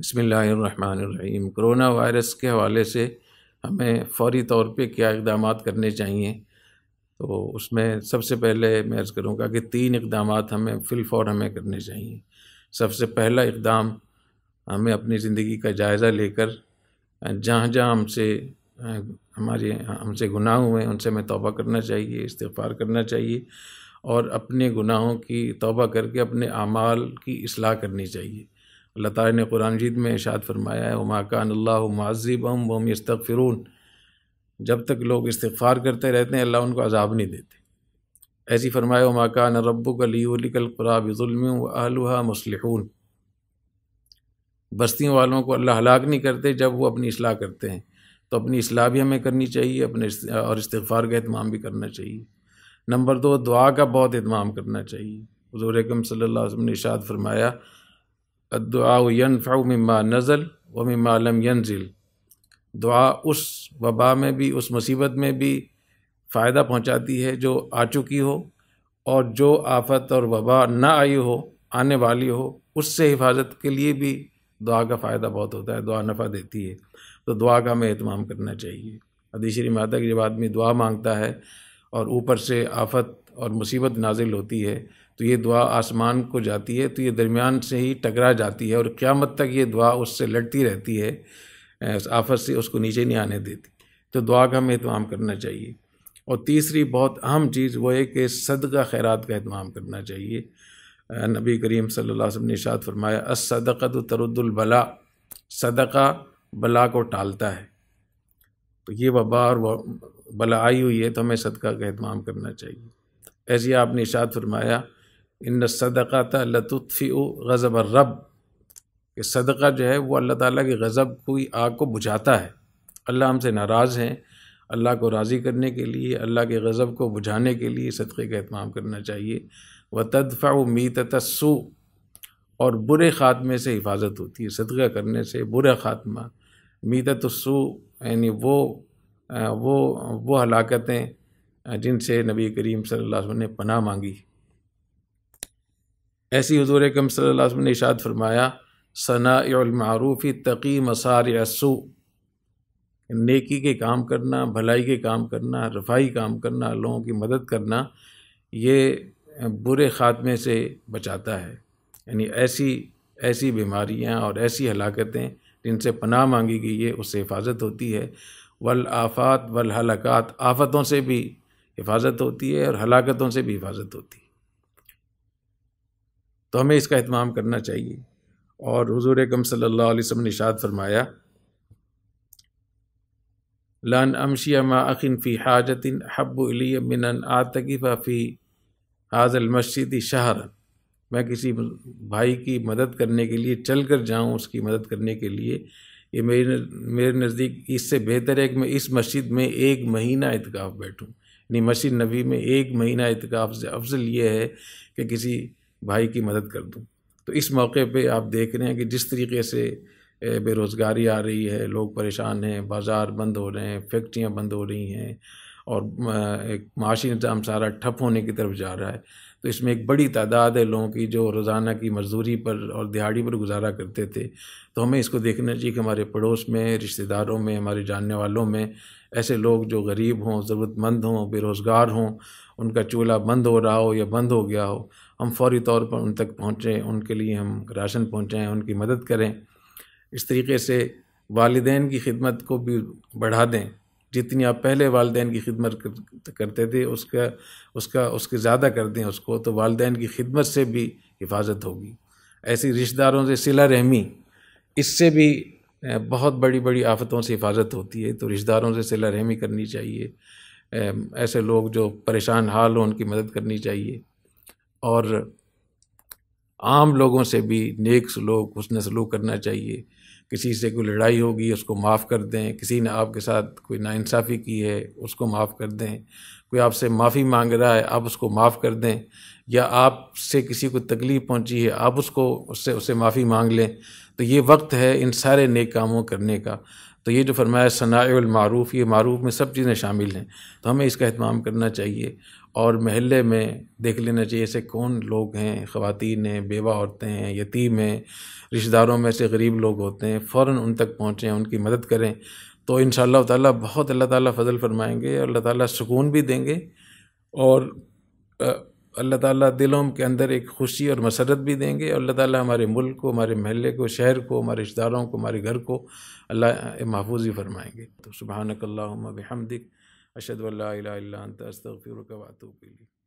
بسم اللہ الرحمن الرحیم کرونا وائرس کے حوالے سے ہمیں فوری طور پہ کیا اقدامات کرنے چاہیے تو اس میں سب سے پہلے میں عرض کروں گا کہ تین اقدامات ہمیں فل فور ہمیں کرنے چاہیے سب سے پہلا اقدام ہمیں اپنی زندگی کا جائزہ لے کر جہاں جہاں ہم سے ہمارے ہم سے گناہ ہوئے ہیں ان سے ہمیں توبہ کرنا چاہیے استغفار کرنا چاہیے اور اپنے گناہوں کی توبہ کر کے اپنے اعمال کی اصلاح کرنی چاہیے اللہ تعالیٰ نے قرآن جید میں ارشاد فرمایا امکان اللہ معذب ہم وم استغفرون جب تک لوگ استغفار کرتے رہتے ہیں اللہ ان کو عذاب نہیں دیتے ایسی فرمایا ومعان ربو کلی علی کل ظلم و الا بستیوں والوں کو اللہ ہلاک نہیں کرتے جب وہ اپنی اصلاح کرتے ہیں تو اپنی اصلاح بھی ہمیں کرنی چاہیے اپنے اور استغفار کا اہتمام بھی کرنا چاہیے نمبر دو دعا کا بہت اہتمام کرنا چاہیے حضور صلی اللہ علیہ وسلم نے ارشاد فرمایا الدعاء ينفع مما نزل مما لم ينزل دعا اس وبا میں بھی اس مصیبت میں بھی فائدہ پہنچاتی ہے جو آ چکی ہو اور جو آفت اور وبا نہ آئی ہو آنے والی ہو اس سے حفاظت کے لیے بھی دعا کا فائدہ بہت ہوتا ہے دعا نفع دیتی ہے تو دعا کا ہمیں اہتمام کرنا چاہیے عدیشری ماتا کہ جب آدمی دعا مانگتا ہے اور اوپر سے آفت اور مصیبت نازل ہوتی ہے تو یہ دعا آسمان کو جاتی ہے تو یہ درمیان سے ہی ٹکرا جاتی ہے اور قیامت تک یہ دعا اس سے لڑتی رہتی ہے اس آفت سے اس کو نیچے نہیں آنے دیتی تو دعا کا ہمیں اہتمام کرنا چاہیے اور تیسری بہت اہم چیز وہ ہے کہ صدقہ خیرات کا اہتمام کرنا چاہیے نبی کریم صلی اللہ علیہ وسلم نے اشاد فرمایا اس صدقہ ترد البلا صدقہ بلا کو ٹالتا ہے تو یہ وبا اور بلا آئی ہوئی ہے تو ہمیں صدقہ کا اہتمام کرنا چاہیے ایسے آپ نے اشاد فرمایا ان صدقہ تھا غضب الرب کہ رب صدقہ جو ہے وہ اللہ تعالیٰ کی غضب کی آگ کو بجھاتا ہے اللہ ہم سے ناراض ہیں اللہ کو راضی کرنے کے لیے اللہ کے غضب کو بجھانے کے لیے صدقے کا اہتمام کرنا چاہیے و تدفع و میت اور برے خاتمے سے حفاظت ہوتی ہے صدقہ کرنے سے برا خاتمہ میت میتس یعنی وہ وہ وہ ہلاکتیں جن سے نبی کریم صلی اللہ علیہ وسلم نے پناہ مانگی ایسی حضور اکم صلی اللہ علیہ وسلم نے اشاد فرمایا ثناء المعروفی تقی مسار اسو نیکی کے کام کرنا بھلائی کے کام کرنا رفائی کام کرنا لوگوں کی مدد کرنا یہ برے خاتمے سے بچاتا ہے یعنی ایسی ایسی بیماریاں اور ایسی ہلاکتیں جن سے پناہ مانگی گئی ہے اس سے حفاظت ہوتی ہے والآفات والحلقات آفتوں سے بھی حفاظت ہوتی ہے اور ہلاکتوں سے بھی حفاظت ہوتی ہے تو ہمیں اس کا اہتمام کرنا چاہیے اور حضور اکم صلی اللہ علیہ وسلم نے اشاد فرمایا لن ما اخن فی حاجت حب علی من آتقیفہ فی حاض المسجد شہر میں کسی بھائی کی مدد کرنے کے لیے چل کر جاؤں اس کی مدد کرنے کے لیے یہ میری میرے نزدیک اس سے بہتر ہے کہ میں اس مسجد میں ایک مہینہ اعتکاف بیٹھوں یعنی مسجد نبی میں ایک مہینہ اعتکاف سے افضل یہ ہے کہ کسی بھائی کی مدد کر دوں تو اس موقع پہ آپ دیکھ رہے ہیں کہ جس طریقے سے بے روزگاری آ رہی ہے لوگ پریشان ہیں بازار بند ہو رہے ہیں فیکٹریاں بند ہو رہی ہیں اور ایک معاشی نظام سارا ٹھپ ہونے کی طرف جا رہا ہے تو اس میں ایک بڑی تعداد ہے لوگوں کی جو روزانہ کی مزدوری پر اور دہاڑی پر گزارا کرتے تھے تو ہمیں اس کو دیکھنا چاہیے کہ ہمارے پڑوس میں رشتہ داروں میں ہمارے جاننے والوں میں ایسے لوگ جو غریب ہوں ضرورت مند ہوں بے روزگار ہوں ان کا چولہا بند ہو رہا ہو یا بند ہو گیا ہو ہم فوری طور پر ان تک پہنچیں ان کے لیے ہم راشن پہنچائیں ان کی مدد کریں اس طریقے سے والدین کی خدمت کو بھی بڑھا دیں جتنی آپ پہلے والدین کی خدمت کرتے تھے اس کا اس کا اس کے زیادہ کر دیں اس کو تو والدین کی خدمت سے بھی حفاظت ہوگی ایسی رشتہ داروں سے صلہ رحمی اس سے بھی بہت بڑی بڑی آفتوں سے حفاظت ہوتی ہے تو رشتہ داروں سے صلہ رحمی کرنی چاہیے ایسے لوگ جو پریشان حال ہوں ان کی مدد کرنی چاہیے اور عام لوگوں سے بھی نیک سلوک حسن سلوک کرنا چاہیے کسی سے کوئی لڑائی ہوگی اس کو معاف کر دیں کسی نے آپ کے ساتھ کوئی ناانصافی کی ہے اس کو معاف کر دیں کوئی آپ سے معافی مانگ رہا ہے آپ اس کو معاف کر دیں یا آپ سے کسی کو تکلیف پہنچی ہے آپ اس کو اس سے اس سے معافی مانگ لیں تو یہ وقت ہے ان سارے نیک کاموں کرنے کا تو یہ جو فرمایا ثناء المعروف یہ معروف میں سب چیزیں شامل ہیں تو ہمیں اس کا اہتمام کرنا چاہیے اور محلے میں دیکھ لینا چاہیے ایسے کون لوگ ہیں خواتین ہیں بیوہ عورتیں ہیں یتیم ہیں رشتہ داروں میں سے غریب لوگ ہوتے ہیں فوراً ان تک پہنچیں ان کی مدد کریں تو ان شاء اللہ تعالیٰ بہت اللہ تعالیٰ فضل فرمائیں گے اور اللہ تعالیٰ سکون بھی دیں گے اور اللہ تعالیٰ دلوں کے اندر ایک خوشی اور مسرت بھی دیں گے اور اللہ تعالیٰ ہمارے ملک کو ہمارے محلے کو شہر کو ہمارے رشتہ داروں کو ہمارے گھر کو اللہ محفوظ ہی فرمائیں گے تو سبحانک بحمدک اشد اللہ الا اشد والاتوں کے الیک